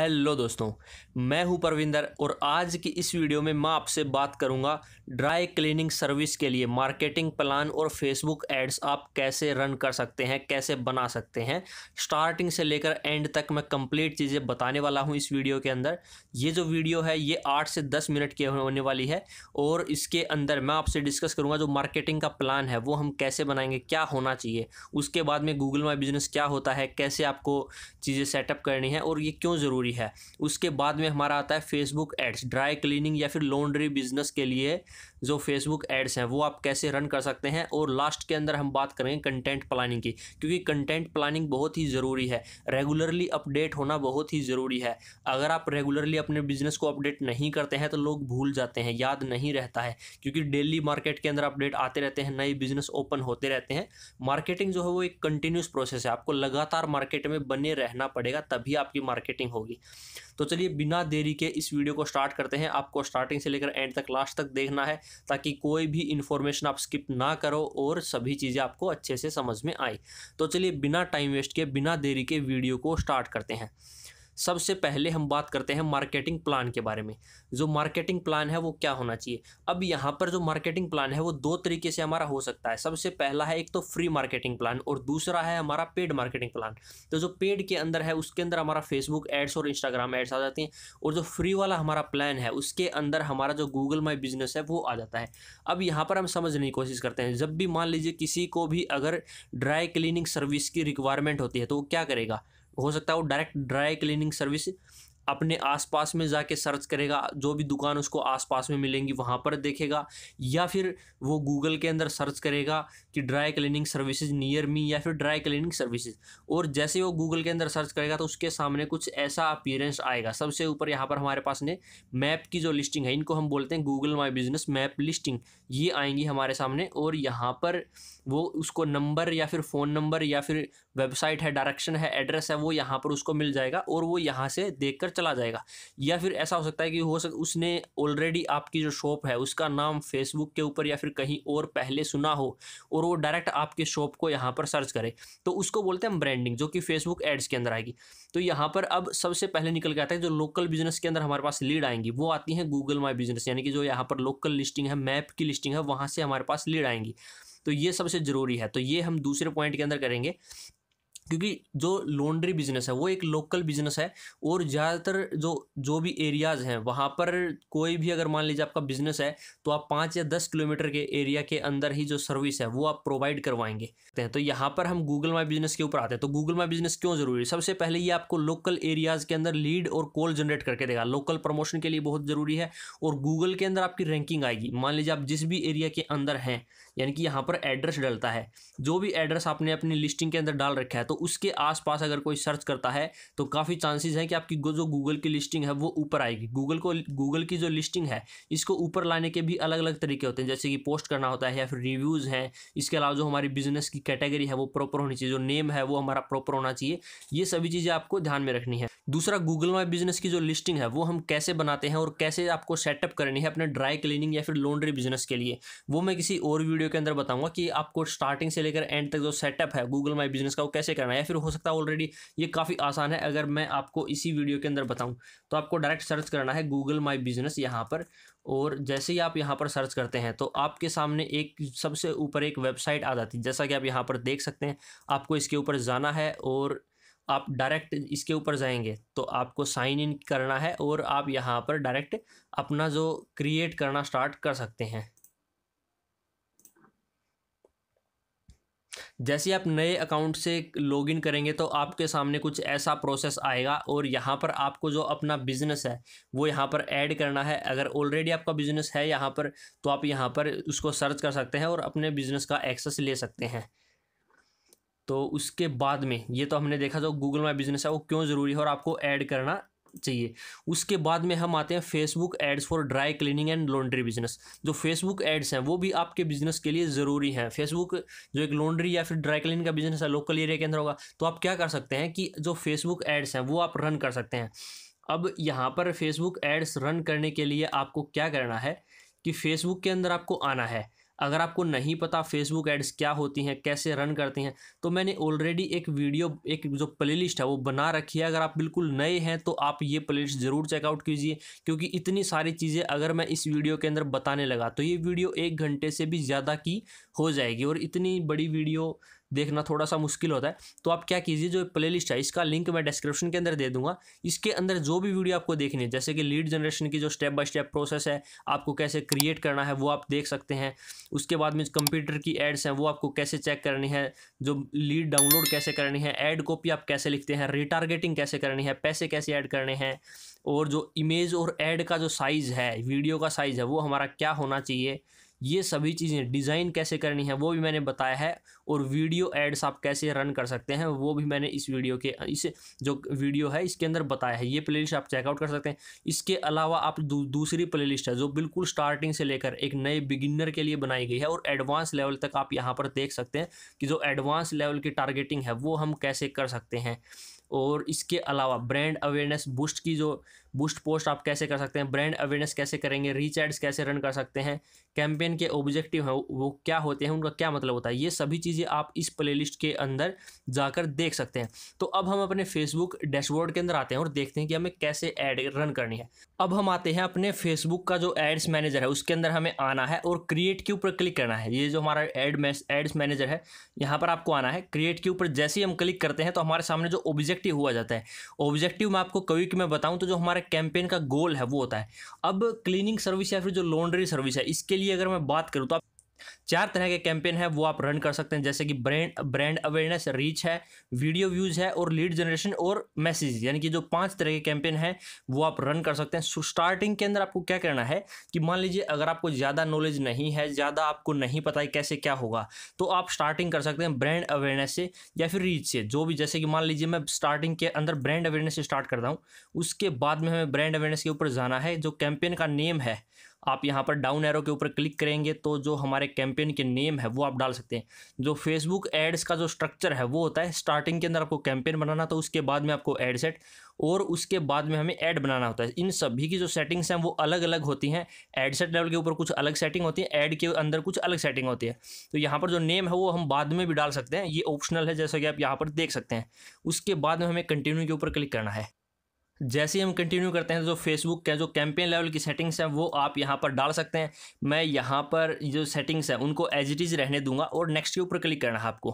hello दोस्तों मैं हूं परविंदर और आज की इस वीडियो में मैं आपसे बात करूंगा ड्राई क्लीनिंग सर्विस के लिए मार्केटिंग प्लान और फेसबुक एड्स आप कैसे रन कर सकते हैं कैसे बना सकते हैं स्टार्टिंग से लेकर एंड तक मैं कंप्लीट चीज़ें बताने वाला हूं इस वीडियो के अंदर ये जो वीडियो है ये आठ से दस मिनट की होने वाली है और इसके अंदर मैं आपसे डिस्कस करूँगा जो मार्केटिंग का प्लान है वो हम कैसे बनाएंगे क्या होना चाहिए उसके बाद में गूगल माई बिजनेस क्या होता है कैसे आपको चीज़ें सेटअप करनी है और ये क्यों ज़रूरी ज़रूरी है उसके बाद में हमारा आता है फेसबुक एड्स ड्राई क्लीनिंग या फिर लॉन्ड्री बिजनेस के लिए जो फेसबुक एड्स हैं वो आप कैसे रन कर सकते हैं और लास्ट के अंदर हम बात करेंगे कंटेंट प्लानिंग की क्योंकि कंटेंट प्लानिंग बहुत ही ज़रूरी है रेगुलरली अपडेट होना बहुत ही ज़रूरी है अगर आप रेगुलरली अपने बिजनेस को अपडेट नहीं करते हैं तो लोग भूल जाते हैं याद नहीं रहता है क्योंकि डेली मार्केट के अंदर अपडेट आते रहते हैं नए बिजनेस ओपन होते रहते हैं मार्केटिंग जो है वो एक कंटिन्यूस प्रोसेस है आपको लगातार मार्केट में बने रहना पड़ेगा तभी आपकी मार्केटिंग होगी तो चलिए बिना देरी के इस वीडियो को स्टार्ट करते हैं आपको स्टार्टिंग से लेकर एंड तक लास्ट तक देखना है ताकि कोई भी इन्फॉर्मेशन आप स्किप ना करो और सभी चीज़ें आपको अच्छे से समझ में आए तो चलिए बिना टाइम वेस्ट के बिना देरी के वीडियो को स्टार्ट करते हैं सबसे पहले हम बात करते हैं मार्केटिंग प्लान के बारे में जो मार्केटिंग प्लान है वो क्या होना चाहिए अब यहाँ पर जो मार्केटिंग प्लान है वो दो तरीके से हमारा हो सकता है सबसे पहला है एक तो फ्री मार्केटिंग प्लान और दूसरा है हमारा पेड मार्केटिंग प्लान तो जो पेड के अंदर है उसके अंदर हमारा फेसबुक एड्स और इंस्टाग्राम एड्स आ जाती हैं और जो फ्री वाला हमारा प्लान है उसके अंदर हमारा जो गूगल माई बिजनेस है वो आ जाता है अब यहाँ पर हम समझने की कोशिश करते हैं जब भी मान लीजिए किसी को भी अगर ड्राई क्लीनिंग सर्विस की रिक्वायरमेंट होती है तो वो क्या करेगा हो सकता है वो डायरेक्ट ड्राई क्लीनिंग सर्विस अपने आसपास में जाके सर्च करेगा जो भी दुकान उसको आसपास में मिलेंगी वहाँ पर देखेगा या फिर वो गूगल के अंदर सर्च करेगा कि dry cleaning services near me या फिर ड्राई क्लीनिंग सर्विसेज और जैसे वो गूगल के अंदर सर्च करेगा तो उसके सामने कुछ ऐसा अपीयरेंस आएगा सबसे ऊपर यहाँ पर हमारे पास ने मैप की जो लिस्टिंग है इनको हम बोलते हैं Google my business map listing ये आएंगी हमारे सामने और यहाँ पर वो उसको नंबर या फिर फ़ोन नंबर या फिर वेबसाइट है डायरेक्शन है एड्रेस है वो यहाँ पर उसको मिल जाएगा और वो यहाँ से देख कर चला जाएगा या फिर ऐसा हो सकता है कि हो सक उसने ऑलरेडी आपकी जो शॉप है उसका नाम फेसबुक के ऊपर या फिर कहीं और पहले सुना हो और वो डायरेक्ट आपके शॉप को यहाँ पर सर्च करे तो उसको बोलते हैं ब्रांडिंग जो कि फेसबुक एड्स के अंदर आएगी तो यहाँ पर अब सबसे पहले निकल के आता है जो लोकल बिजनेस के अंदर हमारे पास लीड आएंगी वो आती हैं गूगल माई बिजनेस यानी कि जो यहाँ पर लोकल लिस्टिंग है मैप की लिस्टिंग है वहाँ से हमारे पास लीड आएंगी तो ये सबसे ज़रूरी है तो ये हम दूसरे पॉइंट के अंदर करेंगे क्योंकि जो लॉन्ड्री बिजनेस है वो एक लोकल बिजनेस है और ज़्यादातर जो जो भी एरियाज़ हैं वहाँ पर कोई भी अगर मान लीजिए आपका बिजनेस है तो आप पाँच या दस किलोमीटर के एरिया के अंदर ही जो सर्विस है वो आप प्रोवाइड करवाएंगे तो यहाँ पर हम गूगल माई बिजनेस के ऊपर आते हैं तो गूगल माई बिजनेस क्यों जरूरी है सबसे पहले ये आपको लोकल एरियाज़ के अंदर लीड और कॉल जनरेट करके देगा लोकल प्रमोशन के लिए बहुत ज़रूरी है और गूगल के अंदर आपकी रैंकिंग आएगी मान लीजिए आप जिस भी एरिया के अंदर हैं यानी कि यहाँ पर एड्रेस डलता है जो भी एड्रेस आपने अपनी लिस्टिंग के अंदर डाल रखा है तो उसके आसपास अगर कोई सर्च करता है तो काफ़ी चांसेस हैं कि आपकी जो गूगल की लिस्टिंग है वो ऊपर आएगी गूगल को गूगल की जो लिस्टिंग है इसको ऊपर लाने के भी अलग अलग तरीके होते हैं जैसे कि पोस्ट करना होता है या फिर रिव्यूज़ हैं इसके अलावा जो हमारी बिजनेस की कैटेगरी है वो प्रॉपर होनी चाहिए जो नेम है वो हमारा प्रॉपर होना चाहिए ये सभी चीज़ें आपको ध्यान में रखनी है दूसरा गूगल माई बिजनेस की जो लिस्टिंग है वो हम कैसे बनाते हैं और कैसे आपको सेटअप करनी है अपने ड्राई क्लीनिंग या फिर लॉन्ड्री बिजनेस के लिए वो मैं किसी और वीडियो के अंदर बताऊंगा कि आपको स्टार्टिंग से लेकर एंड तक जो सेटअप है गूगल माई बिजनेस का वो कैसे करना करना है या फिर हो सकता है ऑलरेडी ये काफ़ी आसान है अगर मैं आपको इसी वीडियो के अंदर बताऊं तो आपको डायरेक्ट सर्च करना है गूगल माई बिजनेस यहाँ पर और जैसे ही आप यहाँ पर सर्च करते हैं तो आपके सामने एक सबसे ऊपर एक वेबसाइट आ जाती है जैसा कि आप यहाँ पर देख सकते हैं आपको इसके ऊपर जाना है और आप डायरेक्ट इसके ऊपर जाएंगे तो आपको साइन इन करना है और आप यहाँ पर डायरेक्ट अपना जो क्रिएट करना स्टार्ट कर सकते हैं जैसे आप नए अकाउंट से लॉगिन करेंगे तो आपके सामने कुछ ऐसा प्रोसेस आएगा और यहाँ पर आपको जो अपना बिज़नेस है वो यहाँ पर ऐड करना है अगर ऑलरेडी आपका बिज़नेस है यहाँ पर तो आप यहाँ पर उसको सर्च कर सकते हैं और अपने बिज़नेस का एक्सेस ले सकते हैं तो उसके बाद में ये तो हमने देखा जो गूगल माई बिज़नेस है वो क्यों ज़रूरी है और आपको ऐड करना चाहिए उसके बाद में हम आते हैं Facebook ads for dry cleaning and laundry business जो फेसबुक एड्स हैं वो भी आपके बिजनेस के लिए ज़रूरी हैं फेसबुक जो एक लॉन्ड्री या फिर ड्राई क्लीनिंग का बिजनेस है लोकल एरिया के अंदर होगा तो आप क्या कर सकते हैं कि जो फेसबुक एड्स हैं वो आप रन कर सकते हैं अब यहाँ पर फेसबुक एड्स रन करने के लिए आपको क्या करना है कि फेसबुक के अंदर आपको आना है अगर आपको नहीं पता फेसबुक एड्स क्या होती हैं कैसे रन करती हैं तो मैंने ऑलरेडी एक वीडियो एक जो प्लेलिस्ट है वो बना रखी है अगर आप बिल्कुल नए हैं तो आप ये प्लेलिस्ट ज़रूर चेकआउट कीजिए क्योंकि इतनी सारी चीज़ें अगर मैं इस वीडियो के अंदर बताने लगा तो ये वीडियो एक घंटे से भी ज़्यादा की हो जाएगी और इतनी बड़ी वीडियो देखना थोड़ा सा मुश्किल होता है तो आप क्या कीजिए जो प्लेलिस्ट है इसका लिंक मैं डिस्क्रिप्शन के अंदर दे दूंगा इसके अंदर जो भी वीडियो आपको देखनी है जैसे कि लीड जनरेशन की जो स्टेप बाय स्टेप प्रोसेस है आपको कैसे क्रिएट करना है वो आप देख सकते हैं उसके बाद में कंप्यूटर की एड्स हैं वो आपको कैसे चेक करनी है जो लीड डाउनलोड कैसे करनी है एड कॉपी आप कैसे लिखते हैं रिटारगेटिंग कैसे करनी है पैसे कैसे ऐड करने हैं और जो इमेज और एड का जो साइज़ है वीडियो का साइज़ है वो हमारा क्या होना चाहिए ये सभी चीज़ें डिज़ाइन कैसे करनी है वो भी मैंने बताया है और वीडियो एड्स आप कैसे रन कर सकते हैं वो भी मैंने इस वीडियो के इस जो वीडियो है इसके अंदर बताया है ये प्लेलिस्ट आप चेकआउट कर सकते हैं इसके अलावा आप दू, दूसरी प्लेलिस्ट है जो बिल्कुल स्टार्टिंग से लेकर एक नए बिगिनर के लिए बनाई गई है और एडवांस लेवल तक आप यहाँ पर देख सकते हैं कि जो एडवांस लेवल की टारगेटिंग है वो हम कैसे कर सकते हैं और इसके अलावा ब्रांड अवेयरनेस बूस्ट की जो बूस्ट पोस्ट आप कैसे कर सकते हैं ब्रांड अवेयरनेस कैसे करेंगे रीच एड्स कैसे रन कर सकते हैं कैंपेन के ऑब्जेक्टिव हैं वो क्या होते हैं उनका क्या मतलब होता है ये सभी चीज़ें आप इस प्ले के अंदर जाकर देख सकते हैं तो अब हम अपने फेसबुक डैशबोर्ड के अंदर आते हैं और देखते हैं कि हमें कैसे ऐड रन करनी है अब हम आते हैं अपने फेसबुक का जो एड्स मैनेजर है उसके अंदर हमें आना है और क्रिएट के ऊपर क्लिक करना है ये जो हमारा एड एड्स मैनेजर है यहाँ पर आपको आना है क्रिएट के ऊपर जैसे ही हम क्लिक करते हैं तो हमारे सामने जो ऑब्जेक्टिव हुआ जाता है ऑब्जेक्टिव मैं आपको कभी मैं बताऊँ तो जो हमारे हमारे कैंपेन का गोल है वो होता है अब क्लीनिंग सर्विस या फिर जो लॉन्ड्री सर्विस है इसके लिए अगर मैं बात करूँ तो आप चार तरह के कैंपेन है वो आप रन कर सकते हैं जैसे कि ब्रांड ब्रांड अवेयरनेस रीच है वीडियो व्यूज है और लीड जनरेशन और मैसेज यानी कि जो पांच तरह के कैंपेन है वो आप रन कर सकते हैं स्टार्टिंग के अंदर आपको क्या करना है कि मान लीजिए अगर आपको ज़्यादा नॉलेज नहीं है ज़्यादा आपको नहीं पता है कैसे क्या होगा तो आप स्टार्टिंग कर सकते हैं ब्रांड अवेयरनेस से या फिर रीच से जो भी जैसे कि मान लीजिए मैं स्टार्टिंग के अंदर ब्रांड अवेयरनेस से स्टार्ट करता हूँ उसके बाद में हमें ब्रांड अवेयरनेस के ऊपर जाना है जो कैंपेन का नेम है आप यहाँ पर डाउन एरो के ऊपर क्लिक करेंगे तो जो हमारे कैंपेन के नेम है वो आप डाल सकते हैं जो फेसबुक एड्स का जो स्ट्रक्चर है वो होता है स्टार्टिंग के अंदर आपको कैंपेन बनाना तो उसके बाद में आपको एड सेट और उसके बाद में हमें ऐड बनाना होता है इन सभी की जो सेटिंग्स हैं वो अलग अलग होती हैं एड सेट लेवल के ऊपर कुछ अलग सेटिंग होती है ऐड के अंदर कुछ अलग सेटिंग होती है तो यहाँ पर जो नेम है वो हम बाद में भी डाल सकते हैं ये ऑप्शनल है जैसा कि आप यहाँ पर देख सकते हैं उसके बाद में हमें कंटिन्यू के ऊपर क्लिक करना है जैसे ही हम कंटिन्यू करते हैं तो फेसबुक का के जो कैंपेन लेवल की सेटिंग्स हैं वो आप यहाँ पर डाल सकते हैं मैं यहाँ पर जो सेटिंग्स हैं उनको एज इट इज़ रहने दूंगा और नेक्स्ट के ऊपर क्लिक करना है आपको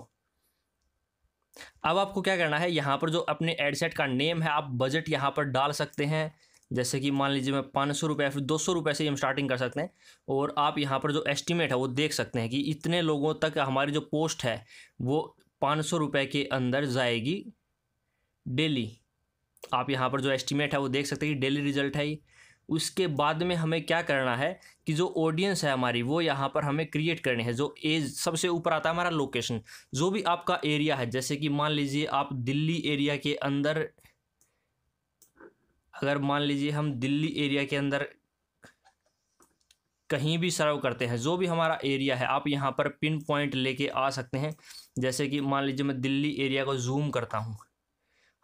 अब आपको क्या करना है यहाँ पर जो अपने एडसेट का नेम है आप बजट यहाँ पर डाल सकते हैं जैसे कि मान लीजिए मैं पाँच सौ रुपये फिर दो सौ रुपये से हम स्टार्टिंग कर सकते हैं और आप यहाँ पर जो एस्टिमेट है वो देख सकते हैं कि इतने लोगों तक हमारी जो पोस्ट है वो पाँच सौ रुपये के अंदर जाएगी डेली आप यहाँ पर जो एस्टिमेट है वो देख सकते हैं कि डेली रिजल्ट है उसके बाद में हमें क्या करना है कि जो ऑडियंस है हमारी वो यहाँ पर हमें क्रिएट करनी है जो एज सबसे ऊपर आता है हमारा लोकेशन जो भी आपका एरिया है जैसे कि मान लीजिए आप दिल्ली एरिया के अंदर अगर मान लीजिए हम दिल्ली एरिया के अंदर कहीं भी सर्व करते हैं जो भी हमारा एरिया है आप यहाँ पर पिन पॉइंट लेके आ सकते हैं जैसे कि मान लीजिए मैं दिल्ली एरिया को जूम करता हूँ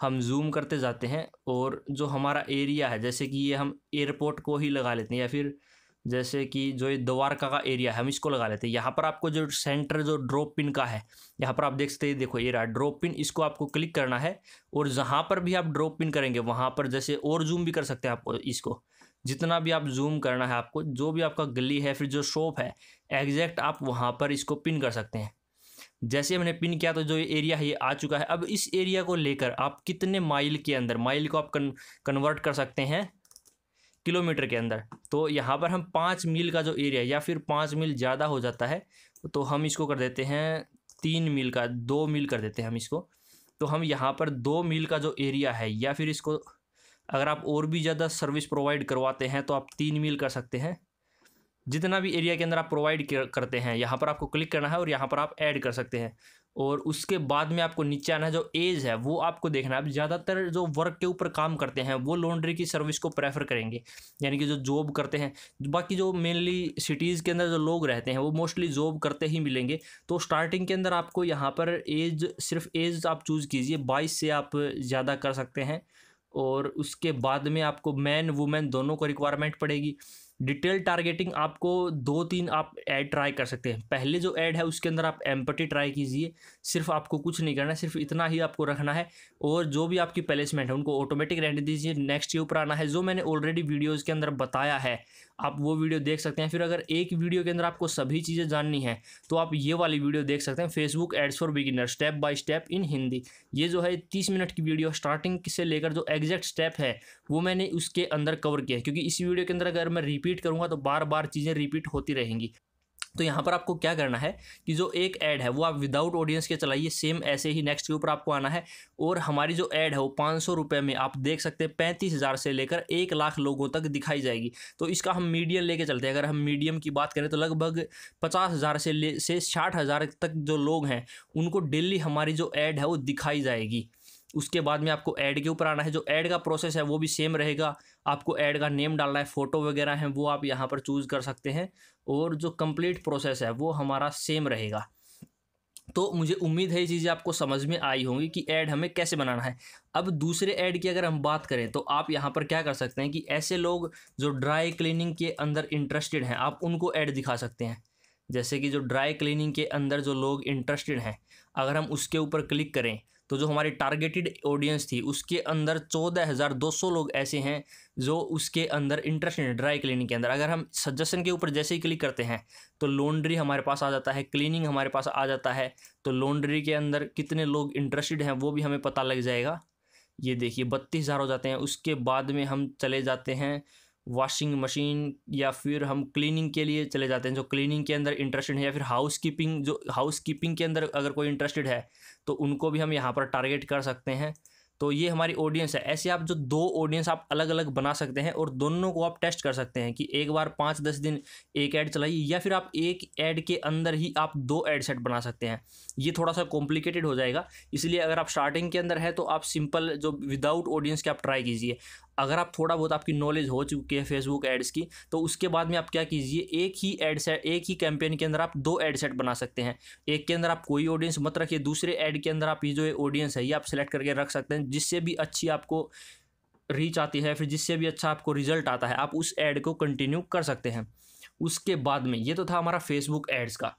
हम जूम करते जाते हैं और जो हमारा एरिया है जैसे कि ये हम एयरपोर्ट को ही लगा लेते हैं या फिर जैसे कि जो ये द्वारका का एरिया है हम इसको लगा लेते हैं यहाँ पर आपको जो सेंटर जो ड्रॉप पिन का है यहाँ पर आप देख सकते हैं देखो ये रहा ड्रॉप पिन इसको आपको क्लिक करना है और जहाँ पर भी आप ड्रॉप पिन करेंगे वहाँ पर जैसे और जूम भी कर सकते हैं आप इसको जितना भी आप जूम करना है आपको जो भी आपका गली है फिर जो शॉप है एग्जैक्ट आप वहाँ पर इसको पिन कर सकते हैं जैसे मैंने पिन किया तो जो एरिया है ये आ चुका है अब इस एरिया को लेकर आप कितने माइल के अंदर माइल को आप कन, कन्वर्ट कर सकते हैं किलोमीटर के अंदर तो यहाँ पर हम पाँच मील का जो एरिया या फिर पाँच मील ज़्यादा हो जाता है तो हम इसको कर देते हैं तीन मील का दो मील कर देते हैं हम इसको तो हम यहाँ पर दो मील का जो एरिया है या फिर इसको अगर आप और भी ज़्यादा सर्विस प्रोवाइड करवाते हैं तो आप तीन मील कर सकते हैं जितना भी एरिया के अंदर आप प्रोवाइड करते हैं यहाँ पर आपको क्लिक करना है और यहाँ पर आप ऐड कर सकते हैं और उसके बाद में आपको नीचे आना है जो एज है वो आपको देखना है आप ज़्यादातर जो वर्क के ऊपर काम करते हैं वो लॉन्ड्री की सर्विस को प्रेफर करेंगे यानी कि जो जॉब करते हैं बाकी जो मेनली सिटीज़ के अंदर जो लोग रहते हैं वो मोस्टली जॉब करते ही मिलेंगे तो स्टार्टिंग के अंदर आपको यहाँ पर एज सिर्फ एज आप चूज़ कीजिए बाईस से आप ज़्यादा कर सकते हैं और उसके बाद में आपको मैन वुमेन दोनों को रिक्वायरमेंट पड़ेगी डिटेल टारगेटिंग आपको दो तीन आप ऐड ट्राई कर सकते हैं पहले जो ऐड है उसके अंदर आप एम्पटी ट्राई कीजिए सिर्फ आपको कुछ नहीं करना सिर्फ इतना ही आपको रखना है और जो भी आपकी प्लेसमेंट है उनको ऑटोमेटिक रहने दीजिए नेक्स्ट के ऊपर आना है जो मैंने ऑलरेडी वीडियोज़ के अंदर बताया है आप वो वीडियो देख सकते हैं फिर अगर एक वीडियो के अंदर आपको सभी चीज़ें जाननी है तो आप ये वाली वीडियो देख सकते हैं Facebook ads for beginner step by step in Hindi ये जो है तीस मिनट की वीडियो स्टार्टिंग से लेकर जो एग्जैक्ट स्टेप है वो मैंने उसके अंदर कवर किया है क्योंकि इस वीडियो के अंदर अगर मैं रिपीट करूँगा तो बार बार चीज़ें रिपीट होती रहेंगी तो यहाँ पर आपको क्या करना है कि जो एक ऐड है वो आप विदाउट ऑडियंस के चलाइए सेम ऐसे ही नेक्स्ट के ऊपर आपको आना है और हमारी जो ऐड है वो पाँच सौ रुपये में आप देख सकते हैं पैंतीस हज़ार से लेकर एक लाख लोगों तक दिखाई जाएगी तो इसका हम मीडियम लेके चलते हैं अगर हम मीडियम की बात करें तो लगभग पचास हज़ार से ले से साठ हज़ार तक जो लोग हैं उनको डेली हमारी जो ऐड है वो दिखाई जाएगी उसके बाद में आपको ऐड के ऊपर आना है जो ऐड का प्रोसेस है वो भी सेम रहेगा आपको ऐड का नेम डालना है फ़ोटो वगैरह हैं वो आप यहाँ पर चूज़ कर सकते हैं और जो कंप्लीट प्रोसेस है वो हमारा सेम रहेगा तो मुझे उम्मीद है ये चीज़ें आपको समझ में आई होंगी कि ऐड हमें कैसे बनाना है अब दूसरे ऐड की अगर हम बात करें तो आप यहाँ पर क्या कर सकते हैं कि ऐसे लोग जो ड्राई क्लीनिंग के अंदर इंटरेस्टेड हैं आप उनको ऐड दिखा सकते हैं जैसे कि जो ड्राई क्लीनिंग के अंदर जो लोग इंटरेस्टेड हैं अगर हम उसके ऊपर क्लिक करें तो जो हमारी टारगेटेड ऑडियंस थी उसके अंदर चौदह हज़ार दो सौ लोग ऐसे हैं जो उसके अंदर इंटरेस्ट है ड्राई क्लीनिंग के अंदर अगर हम सजेशन के ऊपर जैसे ही क्लिक करते हैं तो लॉन्ड्री हमारे पास आ जाता है क्लीनिंग हमारे पास आ जाता है तो लॉन्ड्री के अंदर कितने लोग इंटरेस्टेड हैं वो भी हमें पता लग जाएगा ये देखिए बत्तीस हज़ार हो जाते हैं उसके बाद में हम चले जाते हैं वॉशिंग मशीन या फिर हम क्लीनिंग के लिए चले जाते हैं जो क्लीनिंग के अंदर इंटरेस्टेड है या फिर हाउस कीपिंग जो हाउस कीपिंग के अंदर अगर कोई इंटरेस्टेड है तो उनको भी हम यहाँ पर टारगेट कर सकते हैं तो ये हमारी ऑडियंस है ऐसे आप जो दो ऑडियंस आप अलग अलग बना सकते हैं और दोनों को आप टेस्ट कर सकते हैं कि एक बार पाँच दस दिन एक ऐड चलाइए या फिर आप एक ऐड के अंदर ही आप दो ऐड सेट बना सकते हैं ये थोड़ा सा कॉम्प्लिकेटेड हो जाएगा इसलिए अगर आप स्टार्टिंग के अंदर है तो आप सिंपल जो विदाउट ऑडियंस के आप ट्राई कीजिए अगर आप थोड़ा बहुत आपकी नॉलेज हो चुकी है फेसबुक एड्स की तो उसके बाद में आप क्या कीजिए एक ही एड सेट एक ही कैंपेन के अंदर आप दो एड सेट बना सकते हैं एक के अंदर आप कोई ऑडियंस मत रखिए दूसरे एड के अंदर आप ये जो ऑडियंस है ये आप सेलेक्ट करके रख सकते हैं जिससे भी अच्छी आपको रीच आती है फिर जिससे भी अच्छा आपको रिजल्ट आता है आप उस एड को कंटिन्यू कर सकते हैं उसके बाद में ये तो था हमारा फेसबुक एड्स का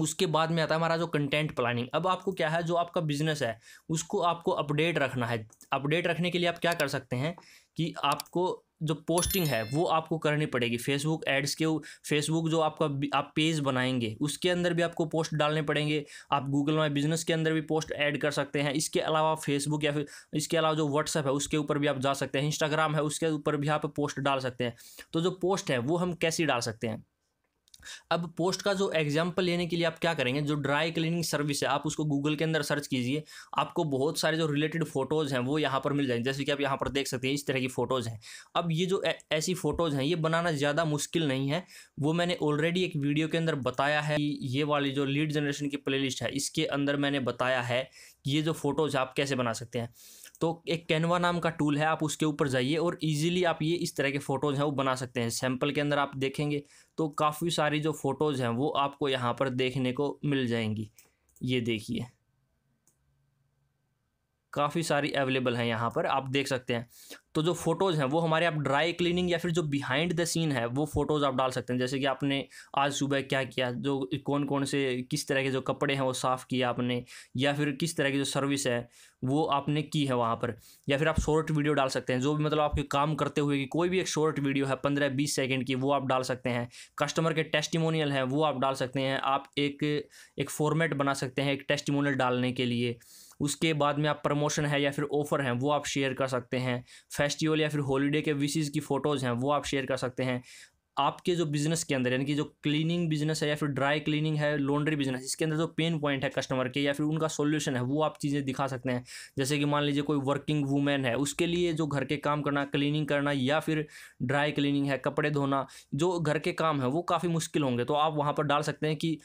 उसके बाद में आता है हमारा जो कंटेंट प्लानिंग अब आपको क्या है जो आपका बिजनेस है उसको आपको अपडेट रखना है अपडेट रखने के लिए आप क्या कर सकते हैं कि आपको जो पोस्टिंग है वो आपको करनी पड़ेगी फेसबुक एड्स के फेसबुक जो आपका आप पेज बनाएंगे उसके अंदर भी आपको पोस्ट डालने पड़ेंगे आप गूगल में बिजनेस के अंदर भी पोस्ट ऐड कर सकते हैं इसके अलावा फेसबुक या फिर इसके अलावा जो व्हाट्सअप है उसके ऊपर भी आप जा सकते हैं इंस्टाग्राम है उसके ऊपर भी आप पोस्ट डाल सकते हैं तो जो पोस्ट है वो हम कैसे डाल सकते हैं अब पोस्ट का जो एग्जाम्पल लेने के लिए आप क्या करेंगे जो ड्राई क्लीनिंग सर्विस है आप उसको गूगल के अंदर सर्च कीजिए आपको बहुत सारे जो रिलेटेड फोटोज़ हैं वो यहाँ पर मिल जाएंगे जैसे कि आप यहाँ पर देख सकते हैं इस तरह की फ़ोटोज़ हैं अब ये जो ऐसी फ़ोटोज़ हैं ये बनाना ज़्यादा मुश्किल नहीं है वो मैंने ऑलरेडी एक वीडियो के अंदर बताया है ये वाली जो लीड जनरेशन की प्ले है इसके अंदर मैंने बताया है ये जो फ़ोटोज़ आप कैसे बना सकते हैं तो एक कैनवा नाम का टूल है आप उसके ऊपर जाइए और इजीली आप ये इस तरह के फ़ोटोज़ हैं वो बना सकते हैं सैम्पल के अंदर आप देखेंगे तो काफ़ी सारी जो फ़ोटोज़ हैं वो आपको यहाँ पर देखने को मिल जाएंगी ये देखिए काफ़ी सारी अवेलेबल हैं यहाँ पर आप देख सकते हैं तो जो फ़ोटोज़ हैं वो हमारे आप ड्राई क्लीनिंग या फिर जो बिहाइंड द सीन है वो फ़ोटोज़ आप डाल सकते हैं जैसे कि आपने आज सुबह क्या किया जो कौन कौन से किस तरह के जो कपड़े हैं वो साफ़ किए आपने या फिर किस तरह की जो सर्विस है वो आपने की है वहाँ पर या फिर आप शॉर्ट वीडियो डाल सकते हैं जो भी मतलब आपके काम करते हुए कि कोई भी एक शॉर्ट वीडियो है पंद्रह बीस सेकेंड की वो आप डाल सकते हैं कस्टमर के टेस्टिमोनियल हैं वो आप डाल सकते हैं आप एक एक फॉर्मेट बना सकते हैं एक टेस्टिमोनियल डालने के लिए उसके बाद में आप प्रमोशन है या फिर ऑफ़र हैं वो आप शेयर कर सकते हैं फेस्टिवल या फिर हॉलीडे के विशेज़ की फ़ोटोज़ हैं वो आप शेयर कर सकते हैं आपके जो बिजनेस के अंदर यानी कि जो क्लीनिंग बिजनेस है या फिर ड्राई क्लीनिंग है लॉन्ड्री बिजनेस इसके अंदर जो पेन पॉइंट है कस्टमर के या फिर उनका सोल्यूशन है वो आप चीज़ें दिखा सकते हैं जैसे कि मान लीजिए कोई वर्किंग वूमेन है उसके लिए जो घर के काम करना क्लीनिंग करना या फिर ड्राई क्लीनिंग है कपड़े धोना जो घर के काम है वो काफ़ी मुश्किल होंगे तो आप वहाँ पर डाल सकते हैं कि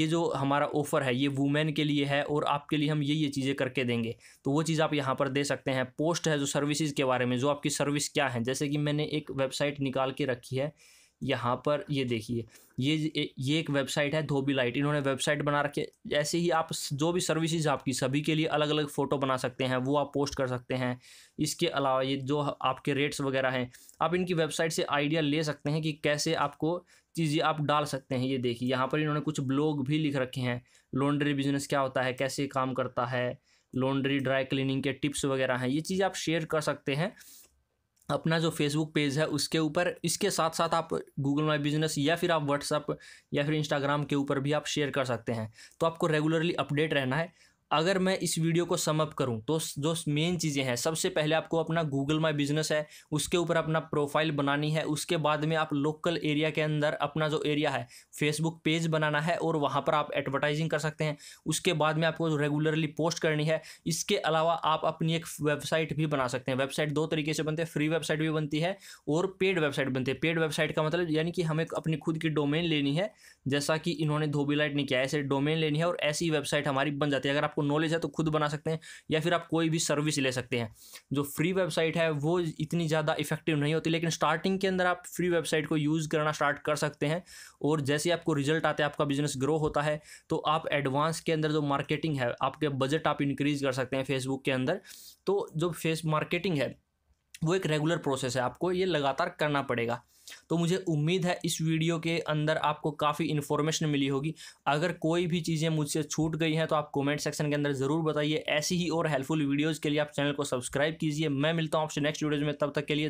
ये जो हमारा ऑफ़र है ये वूमेन के लिए है और आपके लिए हम ये ये चीज़ें करके देंगे तो वो चीज़ आप यहाँ पर दे सकते हैं पोस्ट है जो सर्विसेज के बारे में जो आपकी सर्विस क्या है जैसे कि मैंने एक वेबसाइट निकाल के रखी है यहाँ पर ये देखिए ये ये एक वेबसाइट है धोबी लाइट इन्होंने वेबसाइट बना रखी है ऐसे ही आप जो भी सर्विसेज आपकी सभी के लिए अलग अलग फ़ोटो बना सकते हैं वो आप पोस्ट कर सकते हैं इसके अलावा ये जो आपके रेट्स वगैरह हैं आप इनकी वेबसाइट से आइडिया ले सकते हैं कि कैसे आपको चीज़ें आप डाल सकते हैं ये देखिए यहाँ पर इन्होंने कुछ ब्लॉग भी लिख रखे हैं लॉन्ड्री बिजनेस क्या होता है कैसे काम करता है लॉन्ड्री ड्राई क्लीनिंग के टिप्स वगैरह हैं ये चीज़ आप शेयर कर सकते हैं अपना जो फेसबुक पेज है उसके ऊपर इसके साथ साथ आप गूगल माई बिजनेस या फिर आप व्हाट्सअप या फिर इंस्टाग्राम के ऊपर भी आप शेयर कर सकते हैं तो आपको रेगुलरली अपडेट रहना है अगर मैं इस वीडियो को समअप करूं तो जो मेन चीज़ें हैं सबसे पहले आपको अपना गूगल माई बिजनेस है उसके ऊपर अपना प्रोफाइल बनानी है उसके बाद में आप लोकल एरिया के अंदर अपना जो एरिया है फेसबुक पेज बनाना है और वहाँ पर आप एडवर्टाइजिंग कर सकते हैं उसके बाद में आपको रेगुलरली पोस्ट करनी है इसके अलावा आप अपनी एक वेबसाइट भी बना सकते हैं वेबसाइट दो तरीके से बनते हैं फ्री वेबसाइट भी बनती है और पेड वेबसाइट बनती है पेड वेबसाइट का मतलब यानी कि हमें अपनी खुद की डोमेन लेनी है जैसा कि इन्होंने धोबी लाइट नहीं किया ऐसे डोमेन लेनी है और ऐसी वेबसाइट हमारी बन जाती है अगर आपको आपको नॉलेज है तो खुद बना सकते हैं या फिर आप कोई भी सर्विस ले सकते हैं जो फ्री वेबसाइट है वो इतनी ज़्यादा इफेक्टिव नहीं होती लेकिन स्टार्टिंग के अंदर आप फ्री वेबसाइट को यूज़ करना स्टार्ट कर सकते हैं और जैसे आपको रिजल्ट आते हैं आपका बिजनेस ग्रो होता है तो आप एडवांस के अंदर जो मार्केटिंग है आपके बजट आप इंक्रीज़ कर सकते हैं फेसबुक के अंदर तो जो फेस मार्केटिंग है वो एक रेगुलर प्रोसेस है आपको ये लगातार करना पड़ेगा तो मुझे उम्मीद है इस वीडियो के अंदर आपको काफ़ी इन्फॉर्मेशन मिली होगी अगर कोई भी चीज़ें मुझसे छूट गई हैं तो आप कमेंट सेक्शन के अंदर ज़रूर बताइए ऐसी ही और हेल्पफुल वीडियोज़ के लिए आप चैनल को सब्सक्राइब कीजिए मैं मिलता हूँ आपसे नेक्स्ट वीडियोज़ में तब तक के लिए